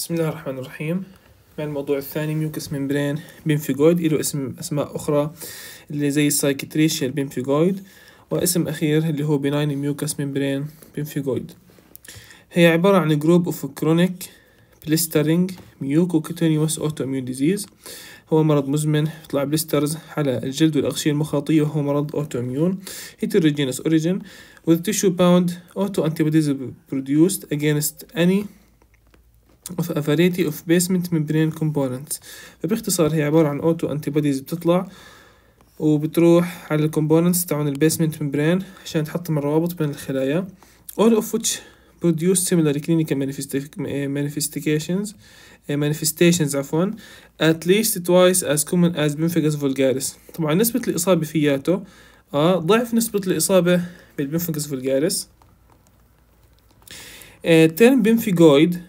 بسم الله الرحمن الرحيم مع الموضوع الثاني ميوكس ممبرين بيمفيجويد له اسم أسماء أخرى اللي زي السايكتريشيا بيمفيجويد واسم أخير اللي هو بناين ميوكس ممبرين بيمفيجويد هي عبارة عن جروب اوف كرونيك بليسترينج ميوكو كوتينيوس اوتو اميون ديزيز هو مرض مزمن يطلع بليسترز على الجلد والأغشية المخاطية وهو مرض أوتو إميون heterogeneous اوريجين وذ tissue bound اوتو antibodies بروديوست اجينست اني of a variety of basement membrane components فباختصار هي عبارة عن auto انتي بوديز بتطلع وبتروح على الكومبوننتس تاعون البيسمنت ممبرين عشان تحطم الروابط بين الخلايا all of which produce similar clinical manifestations manifestations عفوا at least twice as common as pemphigus vulgaris طبعا نسبة الإصابة فياته آه ضعف نسبة الإصابة بالبنفيكس فولجاريس term بنفيجويد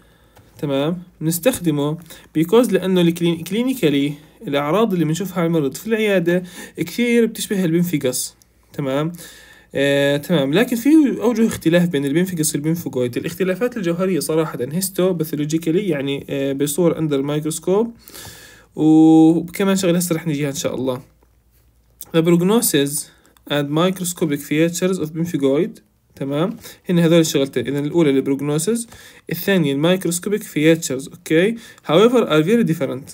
تمام بنستخدمه بيكوز لأنه الكلينيكالي الأعراض اللي بنشوفها على المريض في العيادة كثير بتشبه البنفيجاس تمام آه، تمام لكن في اوجه اختلاف بين البنفيكس والبنفوجويد الاختلافات الجوهريه صراحه هيستو باثولوجيكالي يعني آه بصور اندر مايكروسكوب وكمان شغله هسه رح نجيها ان شاء الله the prognosis and microscopic features of تمام هنا هذول الشغلتين اذا الاولى البروجنوسز الثانيه المايكروسكوبيك فيتشرز اوكي هاويفر ار فيري ديفرنت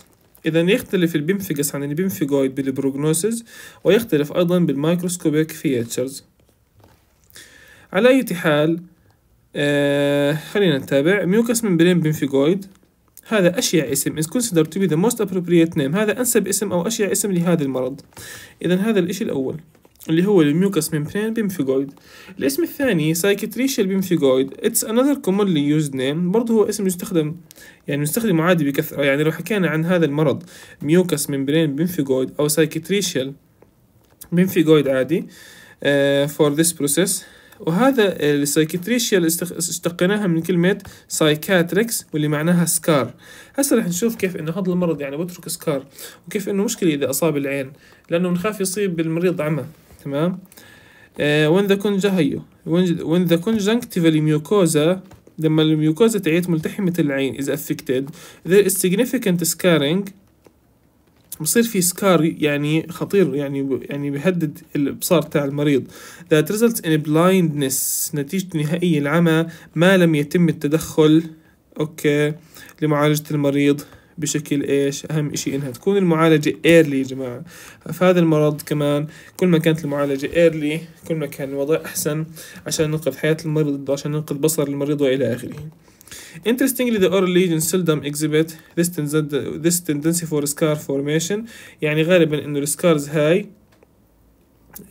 إذا يختلف البيمفيجس عن البيمفيجويد بالبروجنوسز ويختلف أيضا بالمايكروسكوبيك فيتشرز على أي حال آه خلينا نتابع ميوكس ممبرين بيمفيجويد هذا أشيع اسم is considered to be the most appropriate name هذا أنسب اسم أو أشيع اسم لهذا المرض إذا هذا الإشي الأول اللي هو الميوكس ممبرين بيمفيجويد الاسم الثاني سايكتريشال بيمفيجويد اتس انذر كومونلي يوزد نيم برضه هو اسم يستخدم يعني مستخدم عادي بكثرة يعني لو حكينا عن هذا المرض ميوكس ممبرين بيمفيجويد او سايكتريشال بيمفيجويد عادي فور ذس بروسيس وهذا السايكتريشال اشتقيناها من كلمة سايكاتريكس واللي معناها سكار هسه رح نشوف كيف انه هذا المرض يعني بترك سكار وكيف انه مشكلة اذا اصاب العين لانه بنخاف يصيب المريض عمى تمام آه، وين ذا كونجا هيو وين ذا conjunctival mucosa لما الميوكوزا تعيت ملتحمة العين is affected there is significant scarring بصير في سكار يعني خطير يعني يعني بيهدد الابصار تاع المريض that results in blindness نتيجة نهائية العمى ما لم يتم التدخل اوكي لمعالجة المريض بشكل إيش أهم إشي إنها تكون المعالجة إيرلي يا جماعة فهذا المرض كمان كل ما كانت المعالجة إيرلي كل ما كان الوضع أحسن عشان ننقذ حياة المريض عشان ننقذ بصر المريض وإلى آخره Interestingly, the oral lesions seldom exhibit this, this tendency for scar formation يعني غالبا إنه السكارز هاي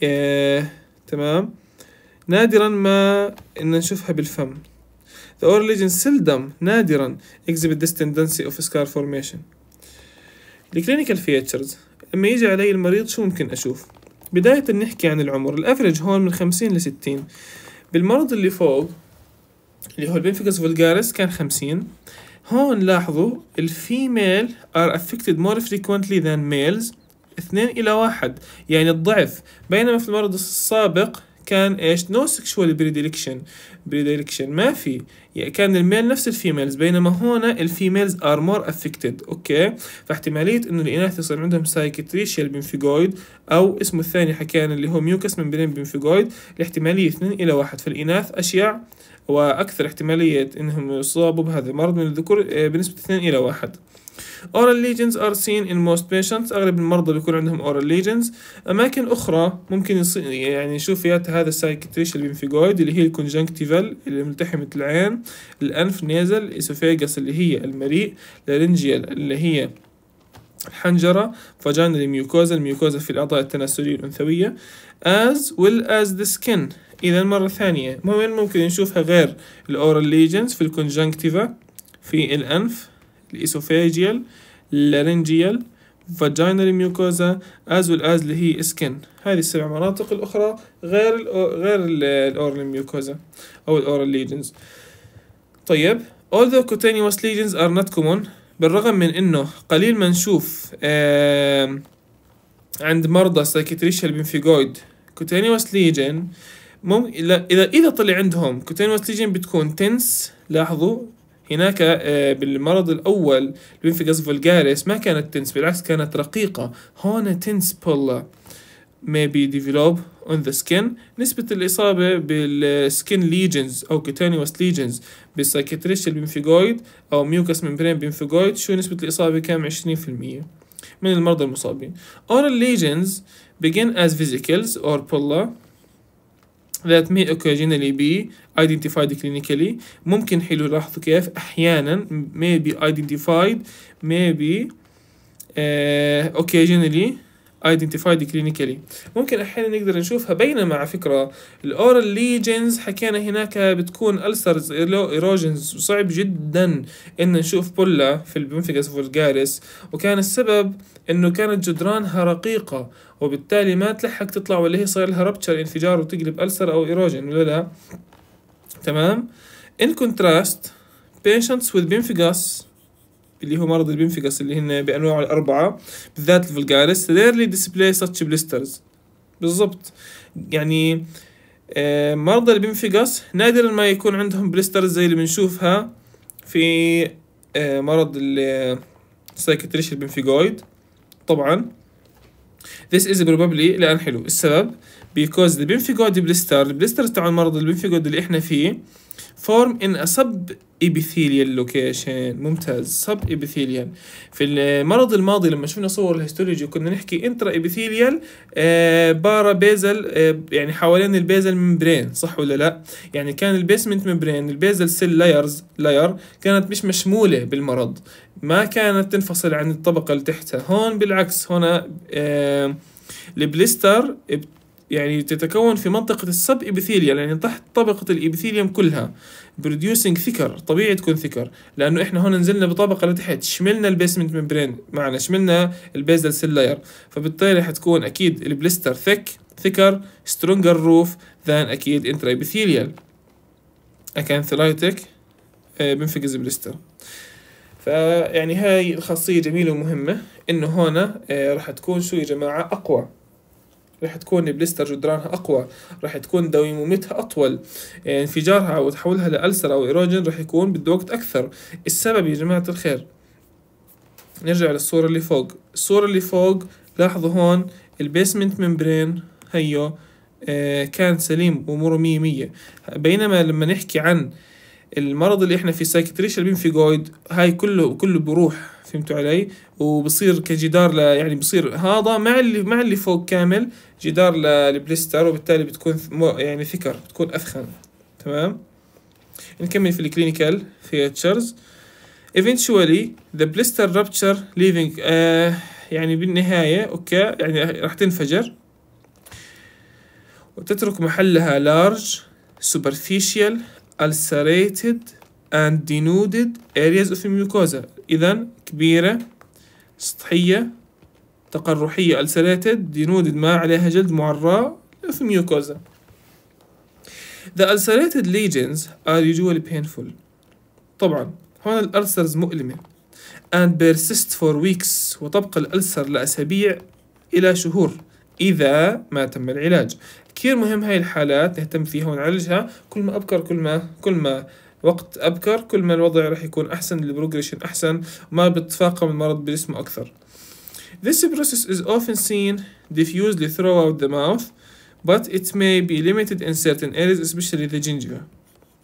آه، تمام نادرا ما إن نشوفها بالفم The oral Legion seldom نادرا exhibit this tendency of scar formation. The clinical features لما يجي علي المريض شو ممكن أشوف؟ بداية نحكي عن العمر الأفرج هون من خمسين لستين بالمرض اللي فوق اللي هو البنفيكس فولجاريس كان خمسين هون لاحظوا الفيميل are affected more frequently than males اثنين إلى واحد يعني الضعف بينما في المرض السابق كان ايش نو سكشوال بريديلكشن بريديلكشن ما في كان الميل نفس الفيميلز بينما هنا الفيميلز ار مور افكتد اوكي فاحتماليه انه الاناث يصير عندهم سايكتريشيال بنفيجويد او اسمه الثاني حكينا اللي هو ميوكس ممبرين بنفيجويد الاحتماليه 2 الى 1 فالاناث اشيع واكثر احتماليه انهم يصابوا بهذا المرض من الذكور آه، بنسبه 2 الى 1 oral lesions are seen in most patients أغلب المرضى بيكون عندهم oral lesions أماكن أخرى ممكن يص... يعني نشوف فيها هذا السايكتريشال بيمفيجويد اللي هي الكونجنكتيفال اللي ملتحمة العين الأنف نازل إسوفيجاس اللي هي المريء لارنجيال اللي هي الحنجرة فاجانا الميوكوزا الميوكوزا في الأعضاء التناسلية الأنثوية as well as the skin إذا مرة ثانية وين ممكن نشوفها غير الأورال ليجنز في الكونجنكتيفا في الأنف الإيسوفاجيال اللارنجيال فاجينال ميوكوزا از ويل از اللي هي سكن هذه السبع مناطق الاخرى غير الـ غير الاورال ميوكوزا او الاورال ليجنز طيب although cutaneous lesions are not common بالرغم من انه قليل ما نشوف آه عند مرضى سايكتريشيال بنفيجويد كوتينيوس ليجن مم... اذا اذا طلع عندهم كوتينيوس ليجن بتكون تنس لاحظوا هناك آه، بالمرض الأول البنفيكاس فولجاريس ما كانت تنس بالعكس كانت رقيقة هون تنس بولا may be developed on the skin نسبة الإصابة بالسكين ليجنز أو cutaneous lesions بالسايكاتريشيال بينفيجويد أو ميوكس ممبرين بينفيجويد شو نسبة الإصابة كام 20% من المرضى المصابين oral lesions begin as vesicles or pulla that may occasionally be identified clinically ممكن حلو لاحظوا كيف أحيانا may be identified may be uh, occasionally identified clinically ممكن احيانا نقدر نشوفها بينما على فكره الاورال ليجنز حكينا هناك بتكون السرز ايروجنز وصعب جدا ان نشوف بولا في البنفيكس فولجاريس وكان السبب انه كانت جدرانها رقيقه وبالتالي ما تلحق تطلع ولا هي صار لها ربتشر انفجار وتقلب السر او ايروجن ولا لا تمام in contrast patients with pemphigus اللي هو مرض البنفقس اللي هن بانواعه الاربعه بالذات الفلجاريس ريرلي ديسبلاي ساتش بليسترز بالضبط يعني آه، مرضى البنفقس نادرا ما يكون عندهم بليسترز زي اللي بنشوفها في آه، مرض السايكاتريش آه، البنفيجويد طبعا This is probably لأن حلو السبب because the بنفيجويد بليستر البلسترز تاع المرض البنفيجويد اللي احنا فيه form in a sub-epithelial location ممتاز sub-epithelial في المرض الماضي لما شفنا صور الهيستولوجي كنا نحكي انترا epithelial بارا آه، آه، بيزل يعني حوالين البيزل ممبرين صح ولا لا يعني كان البيسمنت ممبرين البيزل سيل لايرز لاير كانت مش مشمولة بالمرض ما كانت تنفصل عن الطبقة اللي تحتها هون بالعكس هنا آه، البليستر يعني تتكون في منطقة السب إبيثيليال يعني تحت طبقة الإبثيليوم كلها producing ثيكر طبيعي تكون ثيكر لأنه إحنا هون نزلنا بطبقة لتحت شملنا البيسمنت ممبرين معنا شملنا البيزل سيل لاير فبالتالي حتكون أكيد البلستر ثيك ثيكر سترونجر روف ذان أكيد انترا إبيثيليال أكانثلايتك بنفجز بلستر فيعني هاي الخاصية جميلة ومهمة إنه هون آه، راح تكون شو يا جماعة أقوى رح تكون بلستر جدرانها أقوى رح تكون دويمومتها أطول إيه، انفجارها وتحولها لألسر أو إيروجين رح يكون بده وقت أكثر السبب يا جماعة الخير نرجع للصورة اللي فوق الصورة اللي فوق لاحظوا هون البيسمنت ممبرين هيو إيه، كان سليم واموره مية مية بينما لما نحكي عن المرض اللي احنا في سايكتريشال بينفيجويد هاي كله كله بروح فهمتوا علي وبصير كجدار ل يعني بصير هذا مع اللي مع اللي فوق كامل جدار للبليستر وبالتالي بتكون يعني ثكر بتكون اثخن تمام نكمل في الكلينيكال فيتشرز eventually the blister rupture leaving آه يعني بالنهاية اوكي يعني راح تنفجر وتترك محلها large superficial ulcerated and denuded areas of mucosa إذا كبيرة سطحية تقرحية ulcerated denuded ما عليها جلد معراة في ميوكوزا The ulcerated lesions are usually painful طبعا هون الألسرز مؤلمة and persist for weeks وتبقى الألسر لأسابيع إلى شهور إذا ما تم العلاج كثير مهم هاي الحالات نهتم فيها ونعالجها كل ما أبكر كل ما كل ما وقت أبكر كل ما الوضع راح يكون أحسن البروجريشن أحسن ما بتفاقم المرض بالاسم أكثر This process is often seen diffusely throughout the mouth but it may be limited in certain areas especially the gingiva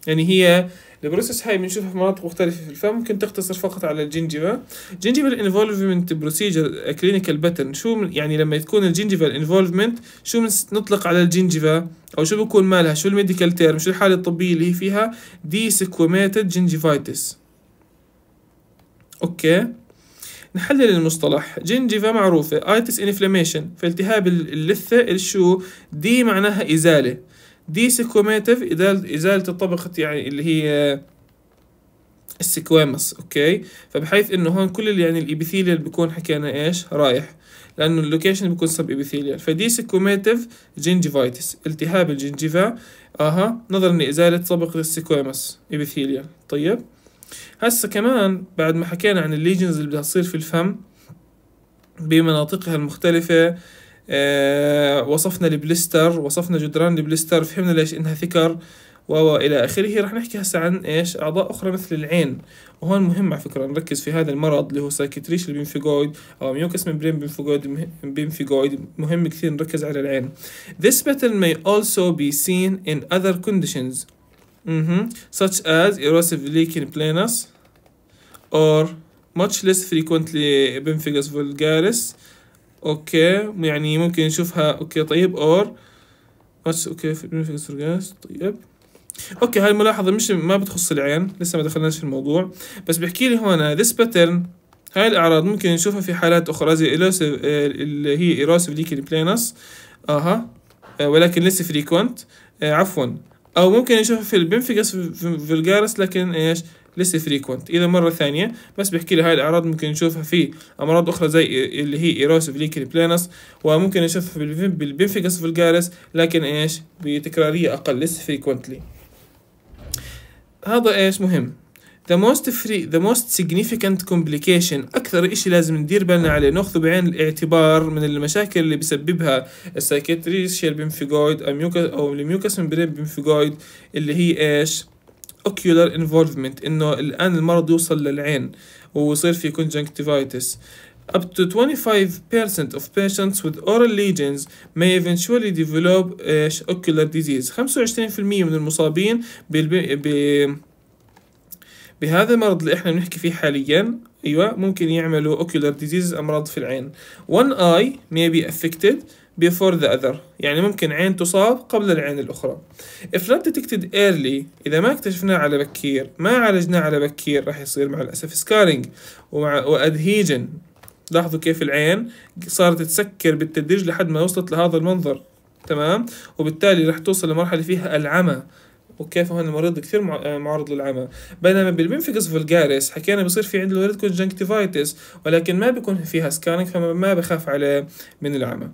يعني هي البروسيس هاي بنشوفها في مناطق مختلفة في الفم ممكن تقتصر فقط على الجنجفة جنجفال انفولفمنت بروسيجر كلينيكال باترن شو من يعني لما تكون الجنجفال انفولفمنت شو بنطلق نطلق على الجنجفة او شو بكون مالها شو الميديكال تيرم شو الحالة الطبية اللي هي فيها دي سكوميتد جنجيفايتس اوكي نحلل المصطلح جنجيفا معروفة ايتس انفلاميشن فالتهاب اللثة الشو دي معناها ازالة دي سيكوماتيف إزالة الطبقة يعني اللي هي السكوامس اوكي فبحيث انه هون كل يعني اللي يعني الابيثيليال بيكون حكينا ايش رايح لانه اللوكيشن بيكون سب ابيثيليال سيكوماتيف جينجيفايتس التهاب الجينجيفا اها نظرا لازاله طبقه السكوامس ابيثيليال طيب هسه كمان بعد ما حكينا عن الليجنز اللي بدها تصير في الفم بمناطقها المختلفه آه، وصفنا البلستر وصفنا جدران البلستر فهمنا ليش انها ثكر والى اخره رح نحكي هسه عن ايش اعضاء اخرى مثل العين وهون مهم على فكره نركز في هذا المرض اللي هو سايكتريش البينفيجويد او ميوكس ميمبرين بينفيجويد بينفيجويد مهم كثير نركز على العين This metal may also be seen in other conditions mm -hmm. such as erosive leaking planus or much less frequently pemphigus vulgaris اوكي يعني ممكن نشوفها اوكي طيب اور بس اوكي طيب اوكي هاي الملاحظه مش ما بتخص العين لسه ما دخلناش في الموضوع بس بحكي لي هون ذس باترن هاي الاعراض ممكن نشوفها في حالات اخرى زي آه، اللي هي ايروسيف ليكن بلينس اها آه، ولكن لسه آه، فريكونت عفوا او ممكن نشوفها في البنفيكس فيلجارس لكن ايش لسه فريكونت اذا مره ثانيه بس بحكي لي هاي الاعراض ممكن نشوفها في امراض اخرى زي اللي هي ايروس فليكري بلانس وممكن نشوفها بالبنفيكس فولجاريس لكن ايش بتكراريه اقل لسه فريكونتلي هذا ايش مهم the most free the most significant complication أكثر إشي لازم ندير بالنا عليه ناخذه بعين الاعتبار من المشاكل اللي بسببها السايكاتريشيال بيمفيجويد أو الميوكس أو الميوكس من بيمفيجويد اللي هي إيش اوكيولار انفولفمنت انه الان المرض يوصل للعين ويصير في conjunctivitis Up to 25% of patients with oral lesions may eventually develop uh, ocular disease. 25% من المصابين بال... بهذا المرض اللي احنا بنحكي فيه حاليا ايوه ممكن يعملوا ocular disease امراض في العين. One eye may be affected before the other يعني ممكن عين تصاب قبل العين الأخرى if not detected early إذا ما اكتشفناه على بكير ما عالجناه على بكير راح يصير مع الأسف scarring ومع وأدهيجن لاحظوا كيف العين صارت تسكر بالتدريج لحد ما وصلت لهذا المنظر تمام وبالتالي راح توصل لمرحلة فيها العمى وكيف هون المريض كثير آه، معرض للعمى بينما بالمنفكس فولجاريس حكينا بصير في عند الوريد كونجنكتيفايتس ولكن ما بيكون فيها سكانك فما بخاف عليه من العمى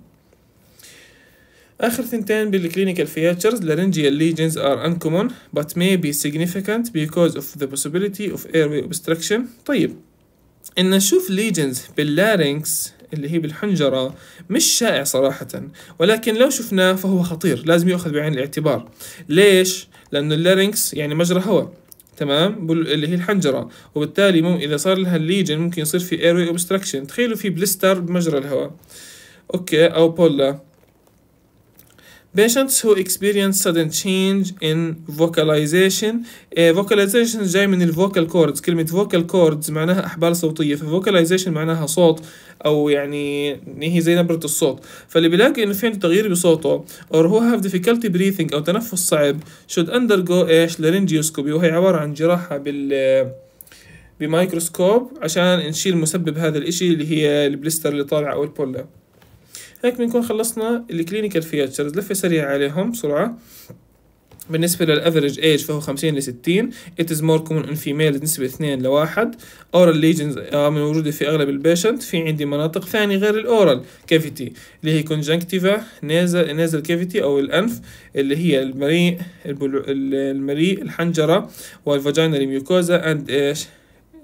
آخر ثنتين بالكلينيكال فياتشرز laryngeal lesions are uncommon but may be significant because of the possibility of airway obstruction طيب إن نشوف lesions باللارينكس اللي هي بالحنجرة مش شائع صراحة ولكن لو شفناه فهو خطير لازم يؤخذ بعين الاعتبار ليش؟ لأنه اللارينكس يعني مجرى هواء تمام اللي هي الحنجرة وبالتالي مم إذا صار لها الليجن ممكن يصير في airway obstruction تخيلوا في بلستر بمجرى الهواء أوكي أو بولا patients who experience sudden change in vocalization uh, vocalization جاي من الفوكال كوردز كلمة vocal cords معناها أحبال صوتية ف vocalization معناها صوت أو يعني هي زي نبرة الصوت فاللي بيلاقي إنه في عنده تغيير بصوته or who have difficulty breathing أو تنفس صعب should undergo إيش laryngoscopy وهي عبارة عن جراحة بال بمايكروسكوب عشان نشيل مسبب هذا الإشي اللي هي البلستر اللي طالع أو البولا هيك بنكون خلصنا الكلينيكال فيتشرز لفة سريعة عليهم بسرعة بالنسبة للأفريج ايج فهو 50 ل 60 it is more common in females نسبة 2 ل 1 oral lesions آه، وجودة في اغلب البيشنت في عندي مناطق ثانية غير الاورال كافيتي اللي هي كونجنكتيفا نازل نازل كافيتي او الانف اللي هي المريء المريء الحنجرة والفاجينال ميوكوزا اند ايش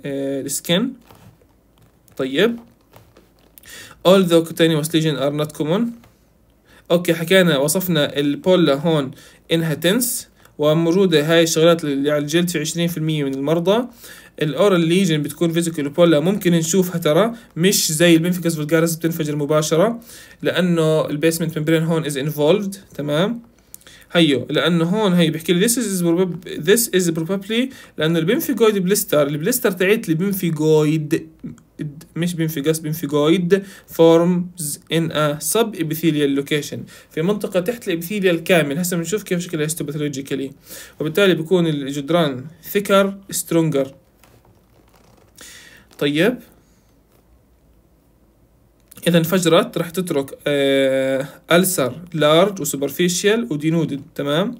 السكن طيب all the cutaneous lesions are not common اوكي حكينا وصفنا البولا هون انها تنس وموجودة هاي الشغلات اللي على الجلد في عشرين في المية من المرضى الاورال ليجن بتكون فيزيكال بولا ممكن نشوفها ترى مش زي البنفيكس فولجارس بتنفجر مباشرة لأنه البيسمنت ممبرين هون از involved تمام هيو لانه هون هي بحكي لي this is probably this is probably لانه البنفيجويد بلستر البلستر تاعت البنفيجويد مش بنفيجاس بنفيجويد فورمز ان ا سب ابيثيليال لوكيشن في منطقه تحت الابيثيليا كامل هسه بنشوف كيف شكلها هيستوباثولوجيكالي وبالتالي بكون الجدران ثيكر سترونجر طيب اذا انفجرت راح تترك آه، السر لارج وسوبرفيشال ودينودد تمام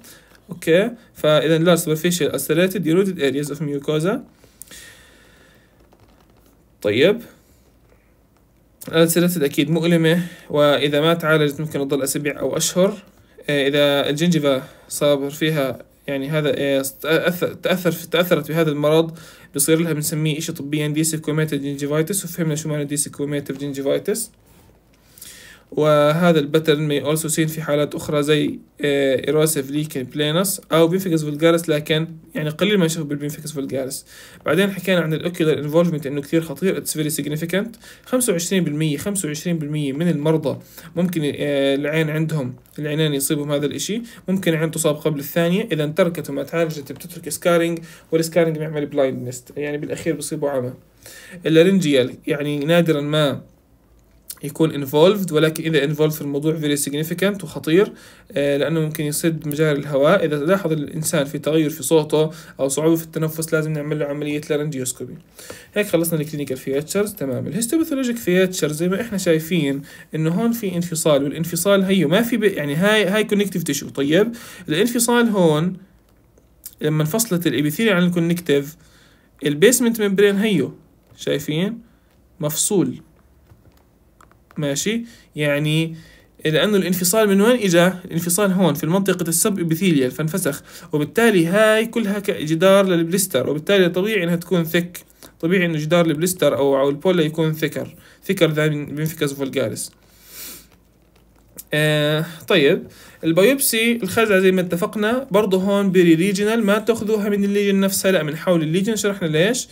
اوكي فاذا لارج سوبرفيشال اسيريتد دينودد ارياز اوف ميوكوزا طيب الالسيريتد اكيد مؤلمه واذا ما تعالجت ممكن تضل اسابيع او اشهر آه، اذا الجنجفا صابر فيها يعني هذا آه، تاثر تاثرت بهذا المرض بصير لها بنسميه شيء طبيا يعني ديسيكوميتد جنجيفايتس وفهمنا شو معنى ديسيكوميتد جنجيفايتس وهذا البترن may also seen في حالات أخرى زي إيروسيف آه، ليكن planus أو بينفكس فولجارس لكن يعني قليل ما نشوف بالبينفكس فولجارس بعدين حكينا عن الأوكيولار انفولفمنت إنه كثير خطير it's very significant 25% 25% من المرضى ممكن آه، العين عندهم العينين يصيبهم هذا الإشي ممكن عين تصاب قبل الثانية إذا تركت وما تعالجت بتترك سكارينج والسكارينج بيعمل بلايندنس يعني بالأخير بصيبه عمى اللارنجيال يعني نادرا ما يكون involved ولكن إذا involved في الموضوع very significant وخطير آه، لأنه ممكن يصد مجاري الهواء إذا لاحظ الإنسان في تغير في صوته أو صعوبة في التنفس لازم نعمل له عملية لارنجيوسكوبي هيك خلصنا الكلينيكال فيتشرز تمام الهيستوباثولوجيك فيتشرز زي ما إحنا شايفين إنه هون في انفصال والانفصال هيو ما في يعني هاي هاي كونكتيف تيشو طيب الانفصال هون لما انفصلت الإبيثيري عن الكونكتيف البيسمنت ممبرين هيو شايفين مفصول ماشي يعني لأنه الانفصال من وين اجى الانفصال هون في منطقة السب إبيثيليال فانفسخ وبالتالي هاي كلها كجدار للبلستر وبالتالي طبيعي إنها تكون ثك طبيعي إنه جدار البلستر أو او البولا يكون ثكر ثكر ذا بينفكس فولجاريس آه طيب البيوبسي الخزعة زي ما اتفقنا برضه هون بري ريجنال ما تاخذوها من الليجن نفسها لا من حول الليجن شرحنا ليش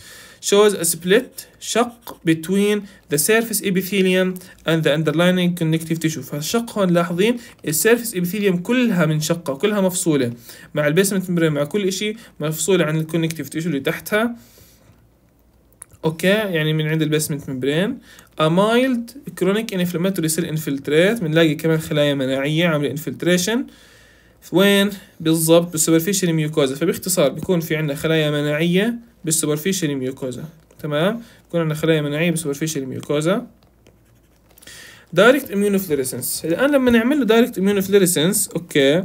shows a split شق between the surface epithelium and the underlying connective tissue فالشق هون لاحظين السيرفس epithelium كلها منشقة كلها مفصولة مع البيسمنت membrane مع كل شيء مفصولة عن الكونكتيف tissue اللي تحتها اوكي يعني من عند البيسمنت ممبرين A mild chronic inflammatory cell infiltrate بنلاقي كمان خلايا مناعية عاملة infiltration وين بالضبط بالسوبرفيشال ميوكوزا فباختصار بيكون في عندنا خلايا مناعية بالسوبرفيشال ميوكوزا تمام كنا عندنا خلايا مناعيه بالسوبرفيشال ميوكوزا دايركت اميونوفلوريسنس الان لما نعمل له دايركت اميونوفلوريسنس اوكي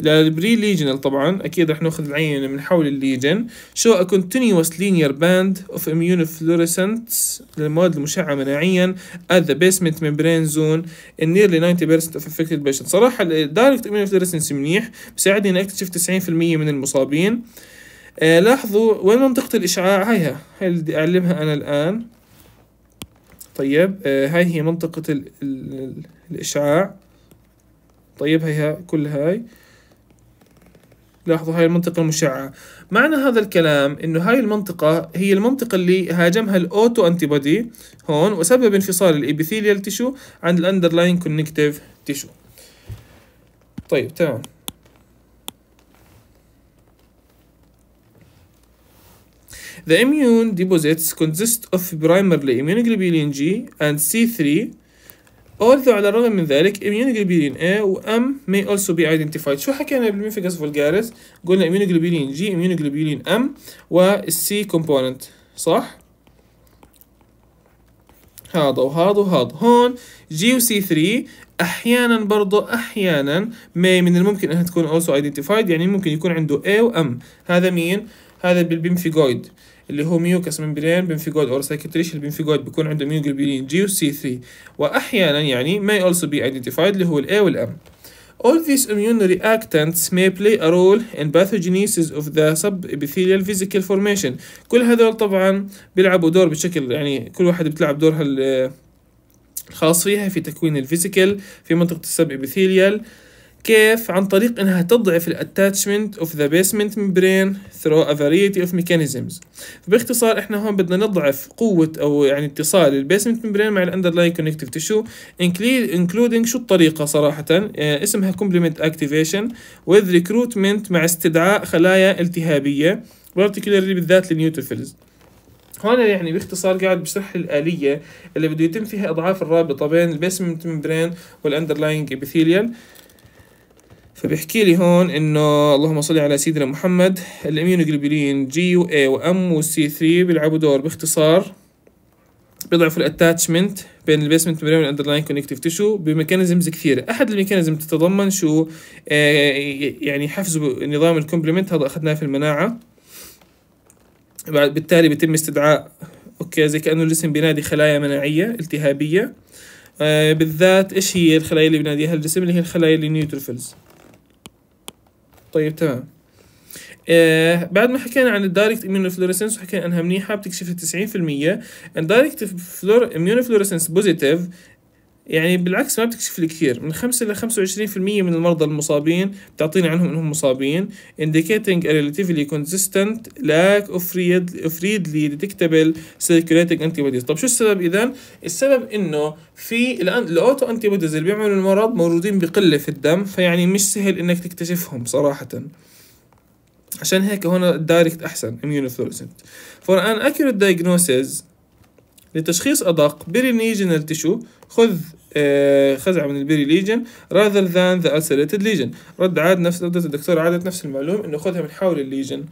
للبري ليجنال طبعا اكيد رح ناخذ العينه من حول الليجن شو ا continuous linear band of immunofluorescence للمواد المشعه مناعيا at the basement membrane zone in nearly 90% of affected patients صراحه الدايركت immunofluorescence منيح بساعدني اني اكتشف 90% من المصابين آه لاحظوا وين منطقة الإشعاع هيها هاي اللي بدي أعلمها أنا الآن طيب آه هاي هي منطقة ال ال الإشعاع طيب هيها كل هاي لاحظوا هاي المنطقة المشعة معنى هذا الكلام انه هاي المنطقة هي المنطقة اللي هاجمها الاوتو انتيبودي هون وسبب انفصال الابيثيليال تيشو عن الاندرلاين كونكتيف تيشو طيب تمام The immune deposits consist of primarily immunoglobulin G and C3 although على الرغم من ذلك immunoglobulin A و M may also be identified شو حكينا بالميفيكاس فولجاريس قلنا immunoglobulin G immunoglobulin M و C component صح هذا وهذا وهذا هون G و c 3 احيانا برضه احيانا ما من الممكن انها تكون also identified يعني ممكن يكون عنده A و M هذا مين هذا بالبيمفيجويد اللي هو ميوكس ممبرين بنفجود اور سايكتريشال بنفجود بيكون عنده ميوجلوبولين جي وسي 3 واحيانا يعني may also be identified اللي هو الاي والام All these immune reactants may play a role in pathogenesis of the subepithelial vesicle formation. كل هذول طبعا بيلعبوا دور بشكل يعني كل واحد بتلعب دور هال الخاص فيها في تكوين الفيزيكال في منطقة السب epithelial. كيف عن طريق انها تضعف الاتاتشمنت اوف ذا بيسمنت ميمبرين ثرو ا فاريتي اوف ميكانيزمز باختصار احنا هون بدنا نضعف قوه او يعني اتصال البيسمنت ميمبرين مع الاندرلاين كونكتيف تشو انكلودينج شو الطريقه صراحه آه، اسمها كومبلمنت اكتيفيشن وذ ريكروتمنت مع استدعاء خلايا التهابيه بارتيكولرلي بالذات النيوتروفيلز هون يعني باختصار قاعد بشرح الآلية اللي بده يتم فيها إضعاف الرابطة بين البيسمنت ميمبرين والأندرلاينج إبيثيليال فبيحكي لي هون انه اللهم صل على سيدنا محمد جلوبولين جي و اي وام والسي 3 بيلعبوا دور باختصار بيضعفوا الاتاتشمنت بين البيسمنت مريم والاندرلاين كونكتيف تشو بميكانيزمز كثيره احد الميكانيزم تتضمن شو آه، يعني حفز نظام الكومبلمنت هذا اخذناه في المناعه بعد بالتالي بيتم استدعاء اوكي زي كانه الجسم بينادي خلايا مناعيه التهابيه آه، بالذات ايش هي الخلايا اللي بيناديها الجسم اللي هي الخلايا النيوتروفيلز طيب تمام آه بعد ما حكينا عن الدايركت اميونوفلوريسنس وحكينا انها منيحه بتكشف 90% الدايركت فلور اميونوفلوريسنس بوزيتيف يعني بالعكس ما بتكشف لي كثير من 5 إلى 25% من المرضى المصابين بتعطيني عنهم إنهم مصابين indicating a relatively consistent lack of freely detectable circulating antibodies طب شو السبب إذا؟ السبب إنه في الأوتو انتيبوديز اللي بيعملوا المرض موجودين بقلة في الدم فيعني مش سهل إنك تكتشفهم صراحةً عشان هيك هون الدايركت احسن immunofluorescent for an accurate diagnosis لتشخيص أدق perinational tissue خذ خزعة من البيري ليجن rather than the ulcerated lesion رد عاد نفس ردت الدكتور عادت نفس المعلوم إنه خذها من حول الليجن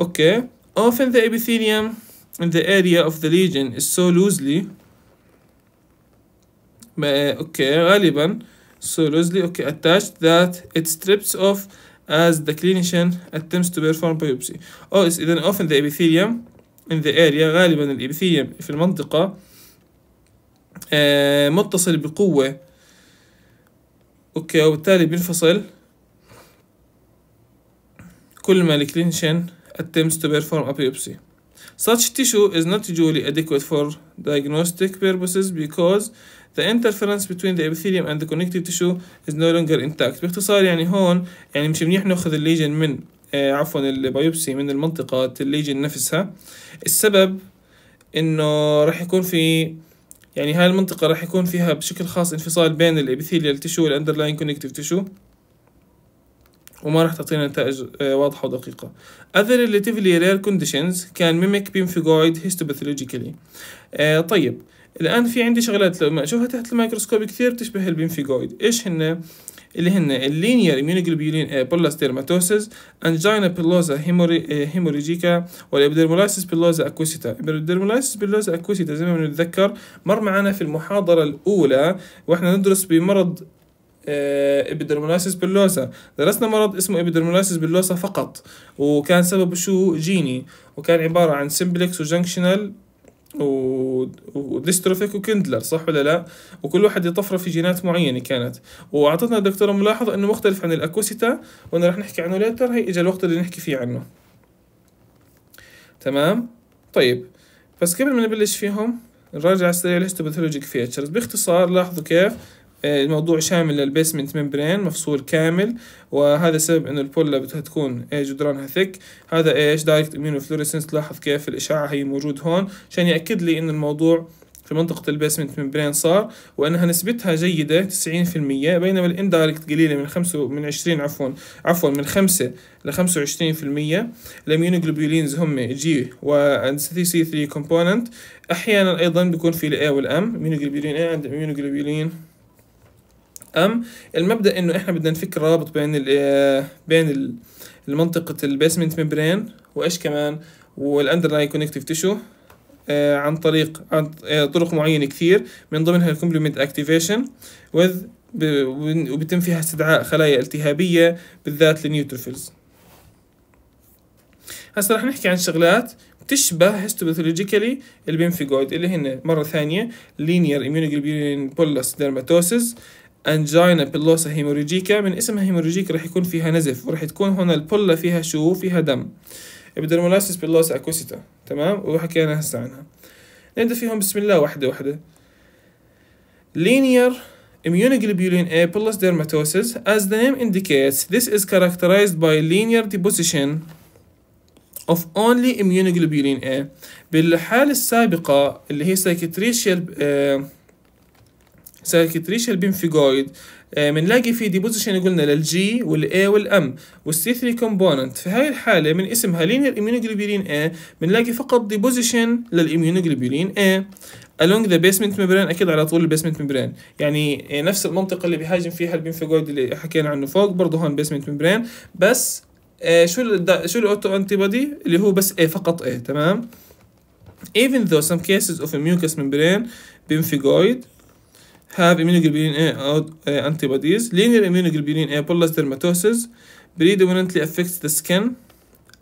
أوكي often the epithelium in the area of the lesion is so loosely أوكي غالبا so loosely أوكي attached that it strips off as the clinician attempts to perform biopsy. أو إذا often the epithelium in the area غالبا الإبثيوم في المنطقة متصل بقوة أوكي وبالتالي بينفصل كل ما الكلينشن attempts to perform a biopsy. Such tissue is not usually adequate for diagnostic purposes because the interference between the epithelium and the connective tissue is no longer intact. باختصار يعني هون يعني مش منيح ناخذ الليجن من آه، عفوا البيوبسي من المنطقة الليجن نفسها السبب انه راح يكون في يعني هاي المنطقة راح يكون فيها بشكل خاص انفصال بين الابيثيليال تشو والاندرلاين كونكتيف تشو وما راح تعطينا نتائج آه، واضحة ودقيقة. Other relatively rare conditions can mimic pemphigoid histopathologically. آه، طيب الآن في عندي شغلات لما أشوفها تحت الميكروسكوب كثير بتشبه البيمفيجويد، إيش هن؟ اللي هن اللينير اي بولا ستيرماتوسز انجينا بيلوزا هيموريجيكا والابيدرمولايسيس بيلوزا اكوسيتا الابيدرمولايسيس بيلوزا اكوسيتا زي ما بنتذكر مر معنا في المحاضرة الأولى واحنا ندرس بمرض ابيدرمولايسيس آه، بيلوزا درسنا مرض اسمه ابيدرمولايسيس بيلوزا فقط وكان سببه شو جيني وكان عبارة عن سمبلكس وجنكشنال و... وديستروفيك وكندلر صح ولا لا وكل واحد يطفره في جينات معينه كانت واعطتنا الدكتوره ملاحظه انه مختلف عن الاكوسيتا وانا راح نحكي عنه ليتر هي اجى الوقت اللي نحكي فيه عنه تمام طيب بس قبل ما نبلش فيهم نراجع على السريع الهيستوباثولوجيك فيتشرز باختصار لاحظوا كيف الموضوع شامل للبيسمنت ممبرين مفصول كامل وهذا السبب انه البولا بدها تكون جدرانها ثيك هذا ايش دايركت امينو فلوريسنس تلاحظ كيف الاشعة هي موجود هون عشان ياكد لي انه الموضوع في منطقة البيسمنت ممبرين صار وأنها نسبتها جيدة 90% بينما الاندايركت قليلة من خمسة من 20 عفوا عفوا من 5 ل 25% الاميونوجلوبولينز هم جي و سي سي 3 كومبوننت أحيانا أيضا بيكون في الاي والام اميونوجلوبولين اي عند اميونوجلوبولين ام المبدا انه احنا بدنا نفك الرابط بين ال آه، بين المنطقه البيسمنت ميمبرين وايش كمان والاندرلاين كونكتيف تيشو عن طريق عن آه، طرق معينه كثير من ضمنها الكومبلمنت اكتيفيشن وذ وبيتم فيها استدعاء خلايا التهابيه بالذات للنيوتروفيلز هسه رح نحكي عن شغلات بتشبه هيستوباثولوجيكالي البيمفيجويد اللي هن مره ثانيه لينير اميونوجلوبين بولس ديرماتوسيس انجينا بيلوسا هيموريجيكا من اسمها هيموريجيك راح يكون فيها نزف وراح تكون هنا البولا فيها شو فيها دم ابيدرمولاسيس بيلوسا اكوسيتا تمام وحكينا هسه عنها نبدا فيهم بسم الله واحده واحده linear immunoglobulin A plus dermatosis as the name indicates this is characterized by linear deposition of only immunoglobulin A بالحالة السابقة اللي هي سايكتريشيال سيركتريشال بنفيجويد بنلاقي آه، في ديبوزيشن قلنا للجي والاي والام والسي 3 كومبوننت في هاي الحاله من اسمها لينير اميونوجلوبولين اي بنلاقي فقط ديبوزيشن للاميونوجلوبولين اي along the basement membrane اكيد على طول البيسمنت ميمبرين يعني آه، نفس المنطقه اللي بيهاجم فيها البنفيجويد اللي حكينا عنه فوق برضه هون بيسمنت ميمبرين بس آه، شو شو الاوتو انتي بودي اللي هو بس ايه فقط ايه تمام even though some cases of a mucous membrane بنفيجويد have immunoglobulin A antibodies. Linear immunoglobulin A plus dermatosis predominantly affects the skin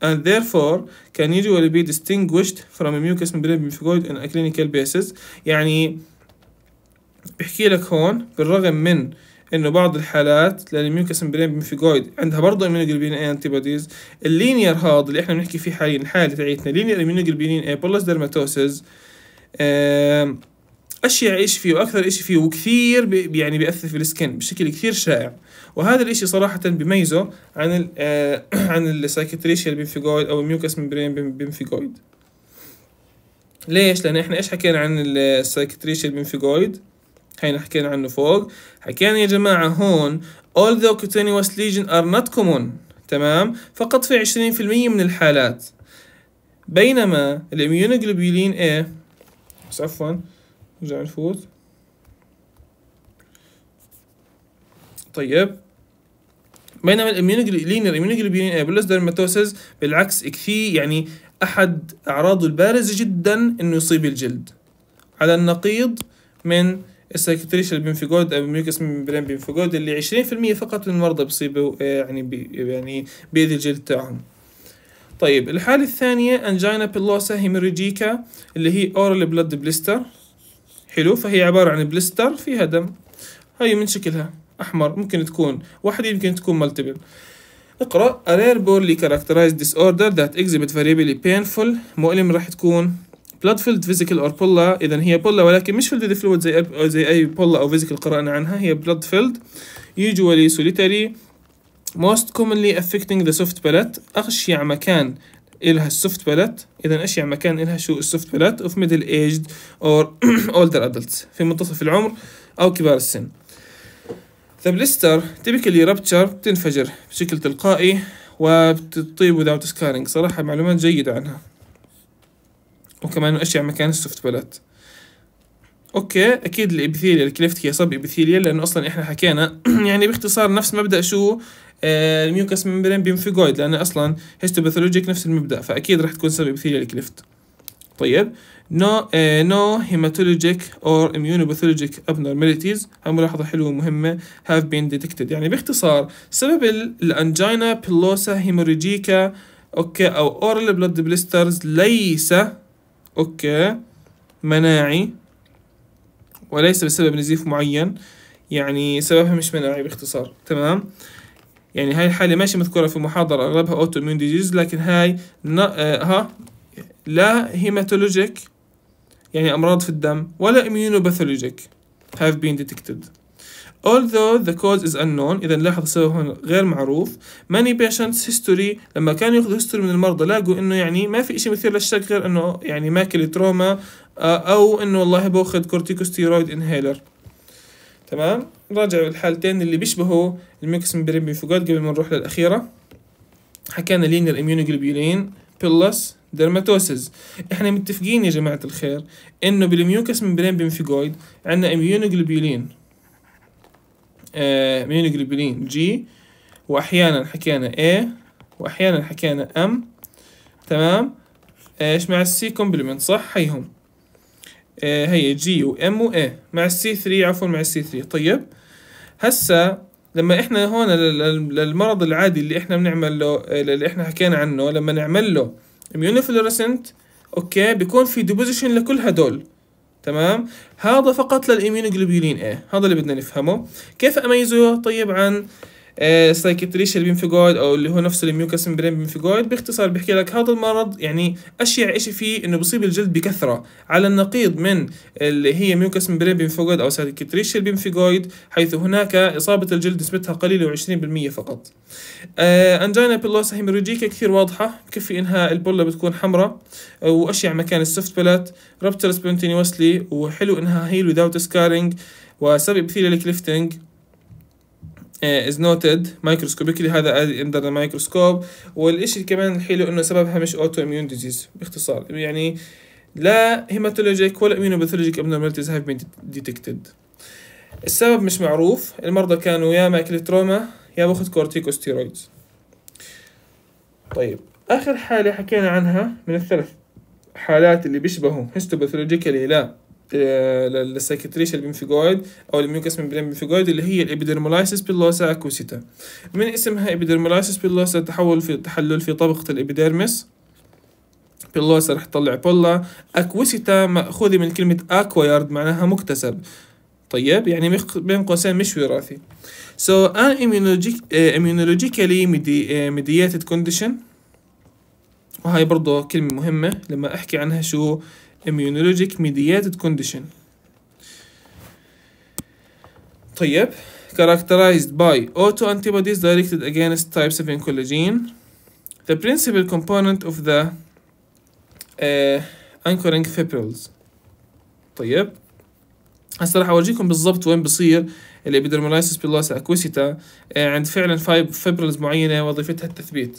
and therefore can usually be distinguished from a mucous membrane myphagoid on a clinical basis. يعني بحكي لك هون بالرغم من انه بعض الحالات للميوكس مبرين بيمفيجويد عندها برضه امينوجلوبين اي انتيبوديز اللينير هذا اللي احنا بنحكي فيه حاليا الحاله تاعتنا لينير امينوجلوبين اي بلس درماتوسز آه اشيع شيء فيه واكثر شيء فيه وكثير بي يعني بياثر في السكن بشكل كثير شائع وهذا الاشي صراحه بيميزه عن ال آه، عن السايكتريشيال بيمفيجويد او الميوكس ممبرين بيمفيجويد ليش لان احنا ايش حكينا عن السايكتريشيال بيمفيجويد هينا حكينا عنه فوق حكينا يا جماعه هون all the cutaneous lesions are not common تمام فقط في 20% من الحالات بينما الاميونوجلوبولين A عفوا نرجع نفوت طيب بينما الاميونوجلينر الاميونوجلوبين A آه، بلس بالعكس كثير يعني احد اعراضه البارزه جدا انه يصيب الجلد على النقيض من السيكتريشال بينفيجود او ميوكس ميمبرين بينفيجود اللي 20% فقط من المرضى بيصيبوا آه، يعني بي يعني بيأذي الجلد تاعهم طيب الحالة الثانية انجينا بيلوسا هيموريجيكا اللي هي اورال بلاد بليستر حلو فهي عبارة عن بلستر فيها دم هاي من شكلها أحمر ممكن تكون واحدة يمكن تكون مالتيبل اقرأ a rare poorly characterized disorder that exhibit variably painful مؤلم راح تكون blood filled physical or polla إذا هي polla ولكن مش filled fluid زي زي أي polla أو physical قرأنا عنها هي blood filled usually solitary most commonly affecting the soft palate أغشع مكان إلها السوفت بلات إذا أشيع مكان إلها شو السوفت باليت أوف ميدل إيجد أور أولدر أدلتس في منتصف العمر أو كبار السن ذا بليستر typically رابتشر بتنفجر بشكل تلقائي وبتطيب without سكارينج صراحة معلومات جيدة عنها وكمان أشيع مكان السوفت بلات اوكي اكيد الابيثيليا الكليفت هي صب ابيثيليا لانه اصلا احنا حكينا يعني باختصار نفس مبدا شو آه، الميوكس ممبرين بينفيجويد لان اصلا هيستوباثولوجيك نفس المبدا فاكيد راح تكون سبب ابيثيليال الكليفت طيب نو نو هيماتولوجيك اور اميونوباثولوجيك ابنورماليتيز هاي ملاحظه حلوه ومهمه هاف بين ديتكتد يعني باختصار سبب الانجينا بيلوسا هيموريجيكا اوكي او اورال بلود بليسترز ليس اوكي مناعي وليس بسبب نزيف معين يعني سببها مش مناعي باختصار تمام يعني هاي الحالة ماشي مذكورة في محاضرة أغلبها أوتو إميون ديزيز لكن هاي آه، ها لا هيماتولوجيك يعني أمراض في الدم ولا immunopathologic have been detected. Although the cause is unknown إذا لاحظ السبب هون غير معروف many patients history لما كانوا ياخذوا history من المرضى لاقوا إنه يعني ما في إشي مثير للشك غير إنه يعني ماكل تروما آه، أو إنه والله باخذ كورتيكوستيرويد انهيلر. تمام نراجع الحالتين اللي بيشبهوا الميكس امبرين بيفوجات قبل ما نروح للأخيرة حكينا لينير اميونوجلوبيولين بلس درماتوسز احنا متفقين يا جماعة الخير انه بالميوكس ممبرين بيمفيجويد عنا اميونوجلوبيولين آه اميونوجلوبيولين جي واحيانا حكينا اي واحيانا حكينا ام تمام آه، ايش مع السي كومبلمنت صح هيهم آه، هي جي وام واي مع السي 3 عفوا مع السي 3 طيب هسا لما احنا هون للمرض العادي اللي احنا بنعمل له آه، اللي احنا حكينا عنه لما نعمل له اميونوفلورسنت اوكي بيكون في ديبوزيشن لكل هدول تمام هذا فقط للايمينوجلوبولين ايه هذا اللي بدنا نفهمه كيف اميزه طيب عن سايكتريشيال آه، بينفجويد او اللي هو نفس الميوكاس ممبرين بينفجويد باختصار بيحكي لك هذا المرض يعني اشيع شيء فيه انه بصيب الجلد بكثره على النقيض من اللي هي ميوكاس ممبرين بينفجويد او سايكتريشيال بينفجويد حيث هناك اصابه الجلد نسبتها قليله و20% فقط آه انجينا بيلوسا هيموريجيكا كثير واضحه بكفي انها البولة بتكون حمراء واشيع مكان السوفت بلات رابتر سبونتينيوسلي وحلو انها هيل without سكارينج وسبب كثير للكليفتنج Uh, is noted microscopically هذا under the microscope والشيء كمان الحلو إنه سببها مش اوتو اميون disease باختصار يعني لا هيماتولوجيك ولا immunopathologic abnormalities هاف بين ديتكتد السبب مش معروف المرضى كانوا يا ماكل تروما يا باخذ كورتيكوستيرويدز طيب آخر حالة حكينا عنها من الثلاث حالات اللي بيشبهوا هيستوباثولوجيكالي لا آه، للسايكتريش البنفيجويد او الميوكاس من البنفيجويد اللي هي الابيدرمولايسيس بيلوسا اكوسيتا من اسمها ابيدرمولايسيس بيلوسا تحول في تحلل في طبقه الابيدرمس بيلوسا رح تطلع بولا اكوسيتا ماخوذه من كلمه اكوايرد معناها مكتسب طيب يعني بين قوسين مش وراثي so an آه، immunologically آه، mediated condition وهاي برضو كلمة مهمة لما أحكي عنها شو immunologic mediated condition طيب characterized by autoantibodies directed against types of collagen the principal component of the uh, anchoring fibrils طيب هسه راح اورجيكم بالضبط وين بصير الابيدرمولايسيس بلوس اكوسيتا عند فعلا فايب فيبرلز معينه وظيفتها التثبيت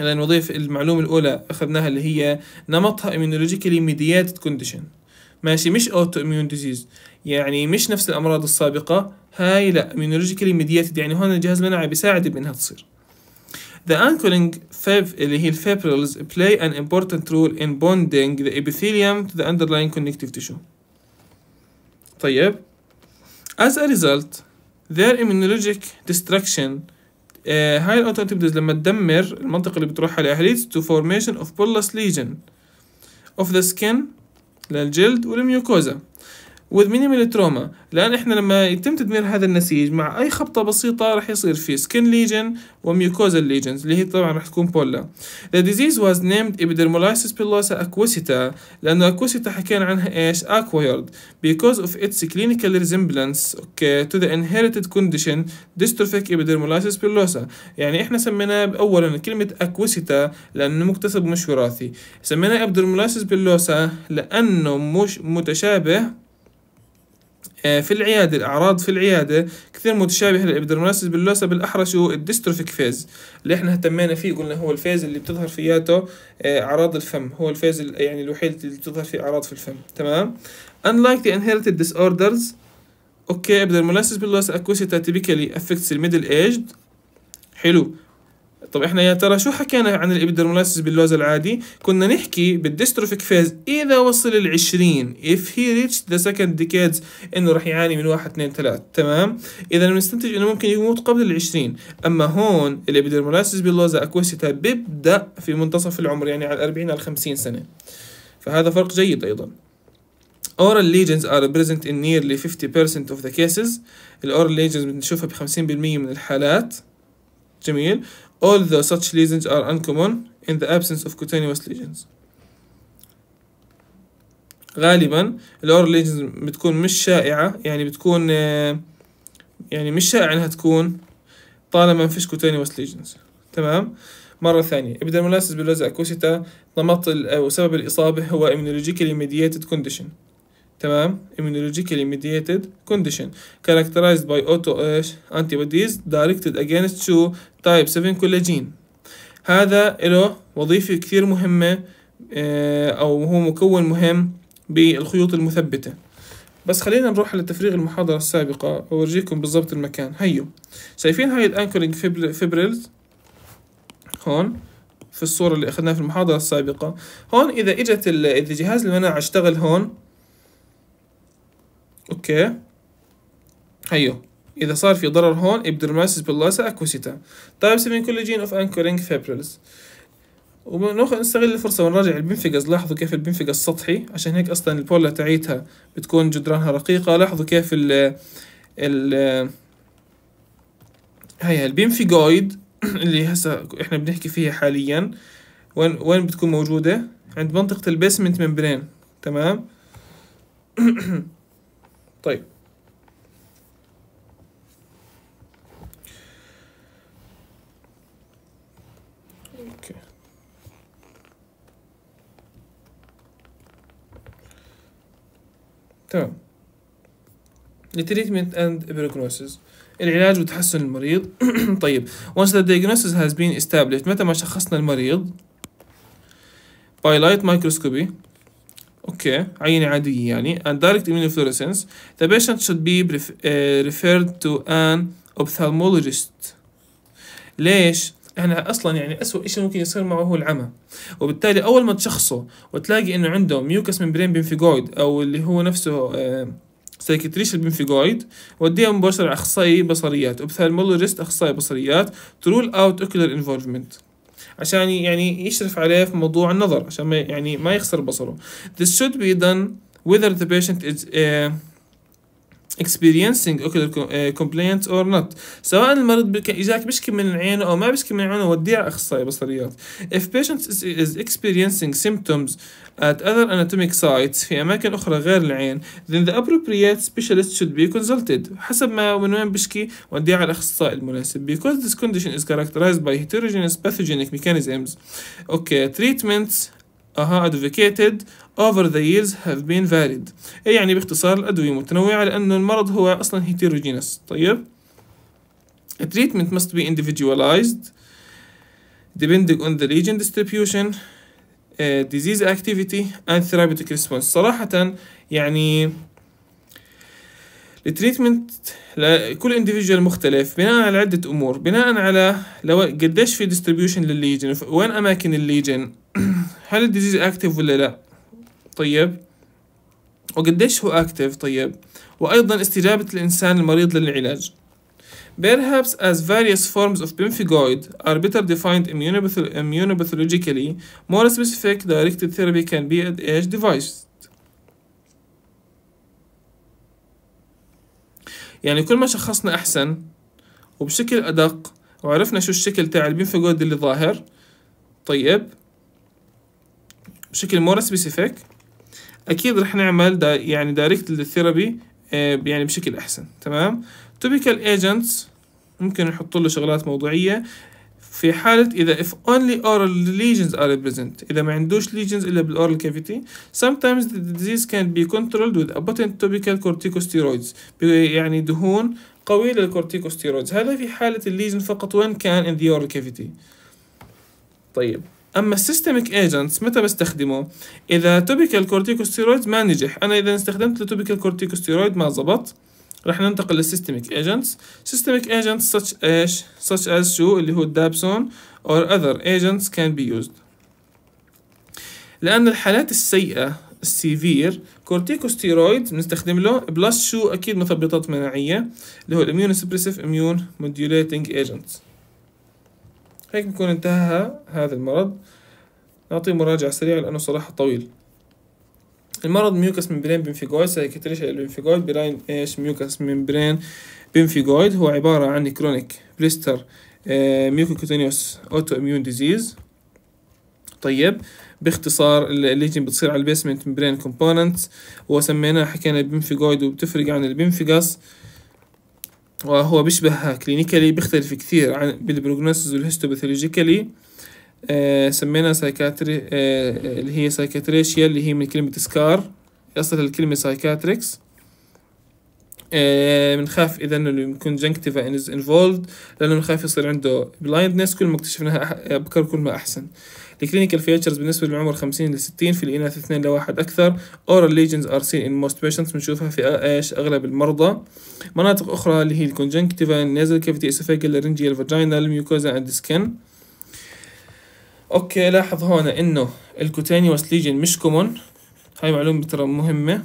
الآن نضيف المعلومة الأولى أخذناها اللي هي نمطها immunologically mediated condition ماشي مش autoimmune disease يعني مش نفس الأمراض السابقة هاي لا immunologically mediated يعني هون الجهاز المناعي بيساعد بإنها تصير The anchoring fib اللي هي الفيبرلز play an important role in bonding the epithelium to the underlying connective tissue. طيب as a result their immunologic destruction آه، هاي انتيبوديز لما تدمر المنطقة اللي بتروح عليها leads to formation of بولس lesion of the skin للجلد والميوكوزا with minimal trauma لان احنا لما يتم تدمير هذا النسيج مع اي خبطه بسيطه راح يصير في skin lesion و mucosal lesions اللي هي طبعا راح تكون بولا The disease was named epidermolysis bullosa aquasita لانه aquasita حكينا عنها ايش acquired because of its clinical resemblance okay, to the inherited condition dystrophic epidermolysis bullosa يعني احنا سميناه اولا كلمه aquasita لانه مكتسب مش وراثي سميناه epidermolysis bullosa لانه مش متشابه آه، في العيادة الأعراض في العيادة كثير متشابهة للإبدرموناس باللوسه بالأحرى شو الدستروفيك فيز اللي احنا اهتمينا فيه قلنا هو الفيز اللي بتظهر فياته آه، أعراض الفم هو الفيز يعني الوحيد اللي بتظهر فيه أعراض في الفم تمام unlike the inherited disorders اوكي إبدرموناس باللوسا أكوسيتا typically affects the middle aged حلو طب احنا يا ترى شو حكينا عن الابيدرموليسيس باللوز العادي؟ كنا نحكي بالديستروفيك فيز اذا وصل ال 20 if he reached the second decades انه راح يعاني من 1 2 3 تمام؟ اذا بنستنتج انه ممكن يموت قبل ال 20 اما هون الابيدرموليسيس باللوز اكوسيتا بيبدا في منتصف العمر يعني على 40 على 50 سنه فهذا فرق جيد ايضا oral lesions are present in nearly 50% of the cases الاورال lesions بنشوفها ب 50% من الحالات جميل although such lesions are uncommon in the absence of cutaneous lesions غالبا الاورال ليجنز بتكون مش شائعة يعني بتكون يعني مش شائعة انها تكون طالما فيش cutaneous lesions تمام مرة ثانية ابيدرمولاسيس بالوزع كوسيتا نمط أو سبب الإصابة هو immunologically mediated condition تمام immunologically mediated condition characterized by auto ايش antibodies directed against two طيب سيفين كولاجين هذا له وظيفة كثير مهمة آه، أو هو مكون مهم بالخيوط المثبتة بس خلينا نروح لتفريغ المحاضرة السابقة وأورجيكم بالضبط المكان هيو شايفين هاي الأنكورينج فيبرلز هون في الصورة اللي أخذناها في المحاضرة السابقة هون إذا إجت إذا جهاز المناعة اشتغل هون أوكي هيو إذا صار في ضرر هون إبدرماسيس بلاسا أكوسيتا طيب كل جين أوف أنكورينج فابريلز وبنروح نستغل الفرصة ونراجع البنفجز لاحظوا كيف البنفجز سطحي عشان هيك أصلا البولا تاعيتها بتكون جدرانها رقيقة لاحظوا كيف ال ال هي البنفيجويد اللي هسا احنا بنحكي فيها حاليا وين وين بتكون موجودة عند منطقة البيسمنت ممبرين تمام طيب اوكي تمام التريتمنت اند بروجنوسيس العلاج وتحسن المريض طيب once the diagnosis has been established متى ما شخصنا المريض by light microscopy اوكي okay. عينة عادية يعني and direct immunofluorescence the patient should be referred to an ophthalmologist ليش؟ احنا اصلا يعني اسوء شيء ممكن يصير معه هو العمى وبالتالي اول ما تشخصه وتلاقي انه عنده ميوكس ممبرين بنفيجويد او اللي هو نفسه سايكتريش آه، البنفيجويد وديه مباشرة لأخصائي بصريات أوبثالمولوجيست أخصائي بصريات ترول أوت اوكولر انفولفمنت عشان يعني يشرف عليه في موضوع النظر عشان ما يعني ما يخسر بصره This should be done whether the patient is uh, experiencing ocular complaints or not سواء المريض اجاك بيشكي من عينه او ما بيشكي من عينه وديع اخصائي بصريات if patient is experiencing symptoms at other anatomic sites في اماكن اخرى غير العين then the appropriate specialist should be consulted حسب ما من وين بيشكي وديع الاخصائي المناسب because this condition is characterized by heterogeneous pathogenic mechanisms okay treatments uh -huh, advocated over the years have been varied أي يعني باختصار الأدوية متنوعة لأن المرض هو أصلا heterogeneous طيب treatment must be individualized depending on the lesion distribution uh, disease activity and therapeutic response صراحة يعني التريتمنت لكل individual مختلف بناء على عدة أمور بناء على لو قديش في ديستريبيوشن للليجن وين أماكن الليجن هل الديزيز اكتف ولا لا طيب وقديش هو اكتف طيب وايضا استجابة الانسان المريض للعلاج Perhaps as various forms of pemphigoid are better defined immunopathologically, more specific directed therapy can be at age devices. يعني كل ما شخصنا أحسن وبشكل أدق وعرفنا شو الشكل تاع البنفجود اللي ظاهر طيب بشكل more specific اكيد رح نعمل دا يعني دايركت للثيرابي آه، يعني بشكل احسن تمام توبيكال ايجنتس ممكن نحط له شغلات موضوعيه في حالة إذا if only oral lesions are present إذا ما عندوش lesions إلا بالoral cavity sometimes the disease can be controlled with a potent topical corticosteroids يعني دهون قوية للكورتيكوستيرويدز هذا في حالة الليجن فقط وين كان in the oral cavity طيب اما السيستميك ايجنتس متى بستخدمه اذا توبيكال كورتيكوستيرويد ما نجح انا اذا استخدمت التوبيكال كورتيكوستيرويد ما زبط رح ننتقل للسيستميك ايجنتس سيستميك ايجنتس such ايش such as شو اللي هو الدابسون or other agents can be used لأن الحالات السيئة السيفير كورتيكوستيرويد بنستخدم له بلس شو أكيد مثبطات مناعية اللي هو الاميون سبريسيف اميون موديوليتنج ايجنتس هيك بكون انتهى هذا المرض نعطيه مراجعة سريعة لأنه صراحة طويل المرض ميوكس ممبرين بنفيجويد سايكتريشيا البنفيجويد بلاين ايش ميوكس ممبرين بنفيجويد هو عبارة عن كرونيك بليستر ميوكوكوتينيوس اوتو اميون ديزيز طيب باختصار الليجن بتصير على البيسمنت ممبرين كومبوننت وسميناها حكينا بنفيجويد وبتفرق عن البنفيجاس وهو بيشبه كلينيكالي بيختلف كثير عن بالبروجنوسز والهيستوباثولوجيكالي آه سمينا سايكاتري آه اللي هي سايكاتريشيا اللي هي من كلمة سكار أصلها الكلمة سايكاتريكس آه، بنخاف آه اذا انه يكون جنكتيفا انفولد لانه بنخاف يصير عنده بلايندنس كل ما اكتشفناها ابكر كل ما احسن الكلينيكال فيتشرز بالنسبه للعمر 50 ل 60 في الاناث 2 لواحد اكثر اورال ليجنز ار سين ان موست بيشنتس بنشوفها في ايش اغلب المرضى مناطق اخرى اللي هي الكونجنكتيفا النازل كافيتي اسوفاجل لارنجيال فاجينال ميوكوزا اند سكن اوكي لاحظ هون انه الكوتانيوس ليجن مش كومون هاي معلومة ترى مهمة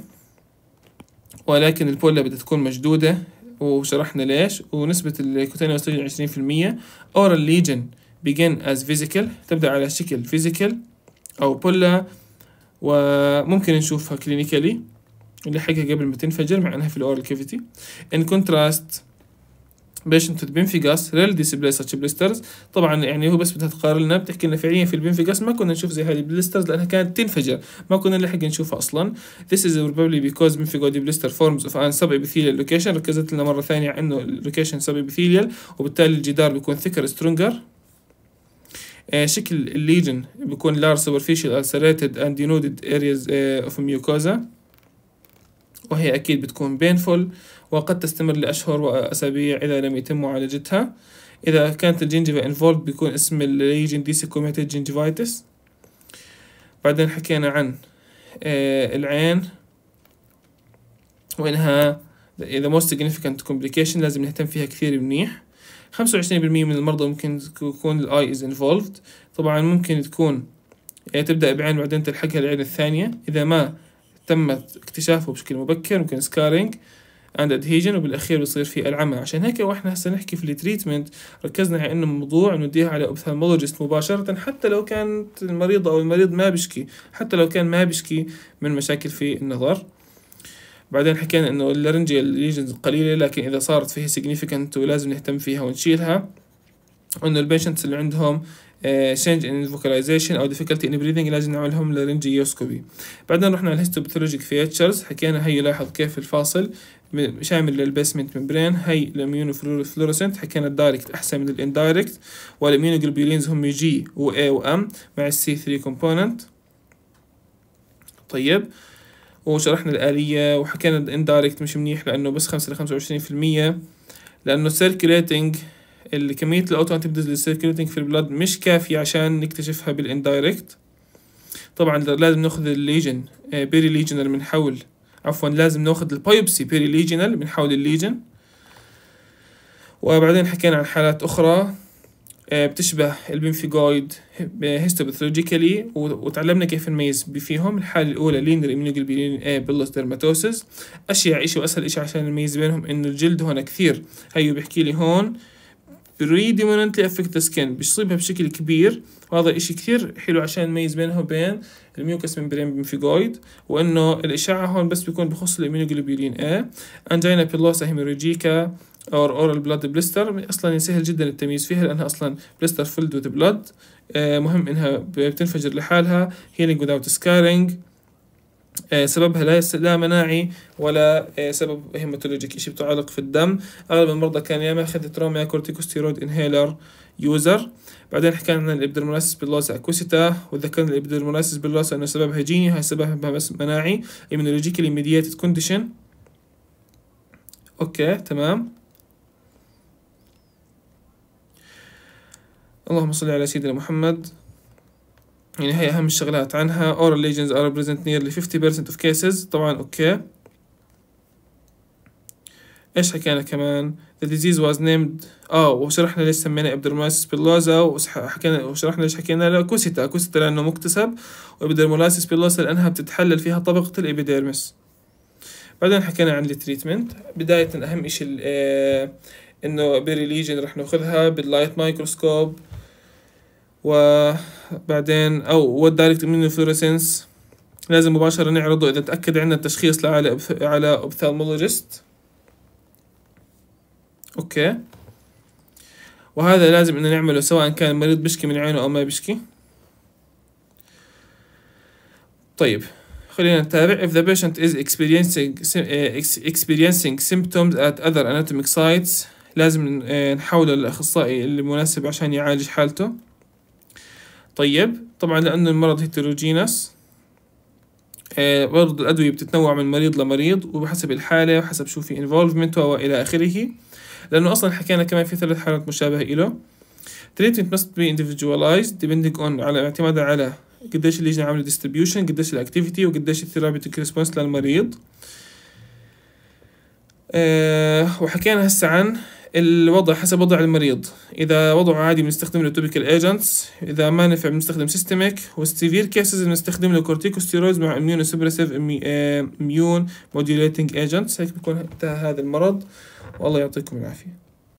ولكن البولا بدها تكون مشدودة وشرحنا ليش ونسبة الكوتانيوس ليجن عشرين في المية اورال ليجن begin as physical تبدأ على شكل physical أو بولا وممكن نشوفها اللي نلحقها قبل ما تنفجر مع انها في الاورال in contrast patient with بينفجاس ريل display such blisters طبعا يعني هو بس بدها تقارن لنا بتحكي لنا فعليا في البينفجاس ما كنا نشوف زي هذه البلسترز لانها كانت تنفجر ما كنا نلحق نشوفها اصلا this is probably because بينفجودي بلستر forms of an subepithelial location ركزت لنا مره ثانيه انه sub subepithelial وبالتالي الجدار بيكون thicker stronger آه، شكل الليجن بيكون large superficial ulcerated and denuded areas آه، of mucosa وهي أكيد بتكون painful وقد تستمر لأشهر وأسابيع إذا لم يتم معالجتها إذا كانت الجنجفة involved بيكون اسم الليجن سيكوميتد gingivitis بعدين حكينا عن آه، العين وإنها the most significant complication لازم نهتم فيها كثير منيح خمسة وعشرين بالمية من المرضى ممكن تكون الاي از انفولفد طبعا ممكن تكون يعني تبدأ بعين بعدين تلحقها العين الثانية إذا ما تم اكتشافه بشكل مبكر ممكن سكارينج عند ادهيجن وبالاخير بيصير في العمى عشان هيك واحنا هسه نحكي في التريتمنت ركزنا على انه موضوع نوديها على اوبثالمولوجيست مباشره حتى لو كانت المريضه او المريض ما بشكي حتى لو كان ما بشكي من مشاكل في النظر بعدين حكينا انه اللارنجيال ليجنز قليله لكن اذا صارت فيها سيجنيفيكانت ولازم نهتم فيها ونشيلها وانه البيشنتس اللي عندهم آه، change in vocalization او difficulty in breathing لازم نعملهم لارنجيوسكوبي بعدين رحنا الهيستوبثولوجيك فيتشرز حكينا هي لاحظ كيف الفاصل شامل للبيسمنت ممبرين هي الاميونو فلورسنت حكينا الدايركت احسن من الاندايركت والاميونو جلوبولينز هم جي و وام و M مع السي 3 كومبوننت طيب وشرحنا الآلية وحكينا الاندايركت مش منيح لأنه بس خمسة لخمسة وعشرين في المية لأنه السيركليتنج الكمية الأوتو أنتيبوديز للسيركيليتنج في البلاد مش كافية عشان نكتشفها بالاندايركت طبعا لازم ناخذ الليجن بيري ليجنال من حول عفوا لازم ناخذ البايبسي بيري ليجنال من حول الليجن وبعدين حكينا عن حالات أخرى آه، بتشبه البنفيجويد هيستوباثولوجيكالي آه، وتعلمنا كيف نميز فيهم الحالة الأولى لينر إميونوجلوبولين اي آه، بلس ديرماتوسيس اشياء شيء وأسهل شيء عشان نميز بينهم إنه الجلد هون كثير هيو بيحكي لي هون بريدومينتلي افكت ذا سكين بيصيبها بشكل كبير وهذا إشي كثير حلو عشان نميز بينها وبين الميوكس ممبرين بنفيجويد وإنه الإشعة هون بس بيكون بخص الإميونوجلوبولين اي أنجينا بيلوسا هيموريجيكا اور اورال بلاد بلستر اصلا سهل جدا التمييز فيها لانها اصلا بلستر فيلد وذ بلاد مهم انها بتنفجر لحالها هيلينج without سكارينج آه، سببها لا لا مناعي ولا آه، سبب هيماتولوجيك شيء بتعلق في الدم اغلب المرضى كان يا ماخذ تروما يا كورتيكوستيرويد انهيلر يوزر بعدين حكينا عن الابدرمولاسيس باللوس اكوسيتا وذكرنا الابدرمولاسيس باللوس انه سببها جيني هاي سببها بس مناعي ايمونولوجيكلي ميدياتد كونديشن اوكي تمام اللهم صل على سيدنا محمد يعني هي أهم الشغلات عنها oral lesions are present nearly 50% of cases طبعا أوكي إيش حكينا كمان the disease was named آه وشرحنا ليش سمينا إبدرمولاسيس بيلوزا وحكينا وشرحنا ليش حكينا لا كوسيتا كوسيتا لأنه مكتسب وإبدرمولاسيس بيلوزا لأنها بتتحلل فيها طبقة الإبيديرمس بعدين حكينا عن التريتمنت بداية أهم شيء آه، إنه بريليجن رح ناخذها باللايت مايكروسكوب وبعدين او والدايركت immunofluorescence لازم مباشرة نعرضه إذا تأكد عندنا التشخيص على على ophthalmologist أوكي وهذا لازم إنه نعمله سواء كان المريض بيشكي من عينه أو ما بيشكي طيب خلينا نتابع if the patient is experiencing eh, experiencing symptoms at other anatomic sites لازم eh، نحوله للأخصائي المناسب عشان يعالج حالته طيب طبعا لأنه المرض هيتروجينس آه برضه الأدوية بتتنوع من مريض لمريض وبحسب الحالة وحسب شو في انفولفمنت وإلى آخره لأنه أصلا حكينا كمان في ثلاث حالات مشابهة له تريتمنت must be individualized depending on على اعتمادا على قديش اللجنة عاملة distribution قديش الاكتيفيتي وقديش الثيرابيوتيك ريسبونس للمريض أه وحكينا هسه عن الوضع حسب وضع المريض إذا وضعه عادي بنستخدم له توبيكال ايجنتس إذا ما نفع بنستخدم سيستميك والسيفير كيسز بنستخدم له كورتيكوستيرويدز مع اميون سبريسيف اميون موديوليتنج ايجنتس هيك بكون انتهى هذا المرض والله يعطيكم العافية